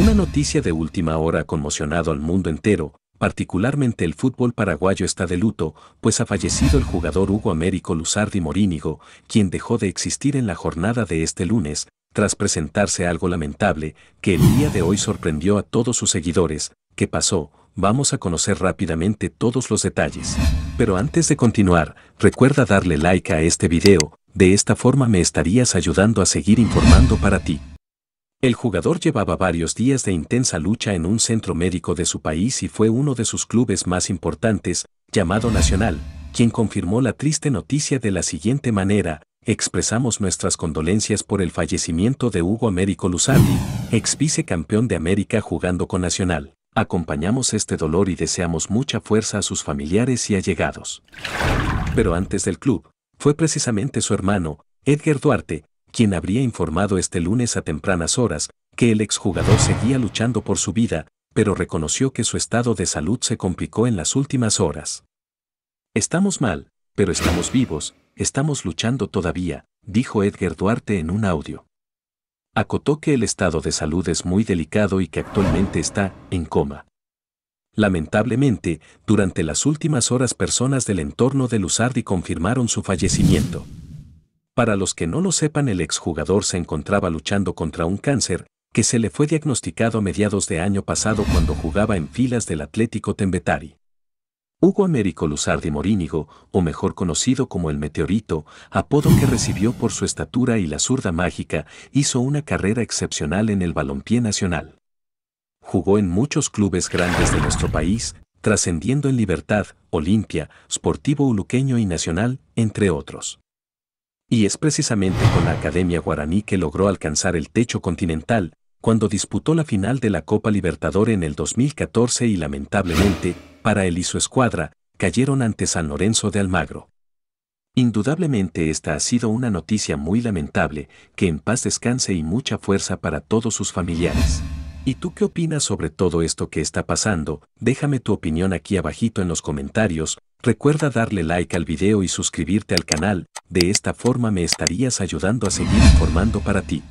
Una noticia de última hora ha conmocionado al mundo entero, particularmente el fútbol paraguayo está de luto, pues ha fallecido el jugador Hugo Américo Luzardi Morínigo, quien dejó de existir en la jornada de este lunes, tras presentarse algo lamentable, que el día de hoy sorprendió a todos sus seguidores, ¿qué pasó? Vamos a conocer rápidamente todos los detalles. Pero antes de continuar, recuerda darle like a este video, de esta forma me estarías ayudando a seguir informando para ti. El jugador llevaba varios días de intensa lucha en un centro médico de su país y fue uno de sus clubes más importantes, llamado Nacional, quien confirmó la triste noticia de la siguiente manera, expresamos nuestras condolencias por el fallecimiento de Hugo Américo Luzardi, ex vicecampeón de América jugando con Nacional. Acompañamos este dolor y deseamos mucha fuerza a sus familiares y allegados. Pero antes del club, fue precisamente su hermano, Edgar Duarte, quien habría informado este lunes a tempranas horas que el exjugador seguía luchando por su vida, pero reconoció que su estado de salud se complicó en las últimas horas. Estamos mal, pero estamos vivos, estamos luchando todavía, dijo Edgar Duarte en un audio. Acotó que el estado de salud es muy delicado y que actualmente está en coma. Lamentablemente, durante las últimas horas personas del entorno de Luzardi confirmaron su fallecimiento. Para los que no lo sepan, el exjugador se encontraba luchando contra un cáncer que se le fue diagnosticado a mediados de año pasado cuando jugaba en filas del Atlético Tembetari. Hugo Américo Luzardi Morínigo, o mejor conocido como el Meteorito, apodo que recibió por su estatura y la zurda mágica, hizo una carrera excepcional en el balompié nacional. Jugó en muchos clubes grandes de nuestro país, trascendiendo en Libertad, Olimpia, Sportivo Uluqueño y Nacional, entre otros. Y es precisamente con la Academia Guaraní que logró alcanzar el techo continental, cuando disputó la final de la Copa Libertador en el 2014 y lamentablemente, para él y su escuadra, cayeron ante San Lorenzo de Almagro. Indudablemente esta ha sido una noticia muy lamentable, que en paz descanse y mucha fuerza para todos sus familiares. ¿Y tú qué opinas sobre todo esto que está pasando? Déjame tu opinión aquí abajito en los comentarios, recuerda darle like al video y suscribirte al canal, de esta forma me estarías ayudando a seguir formando para ti.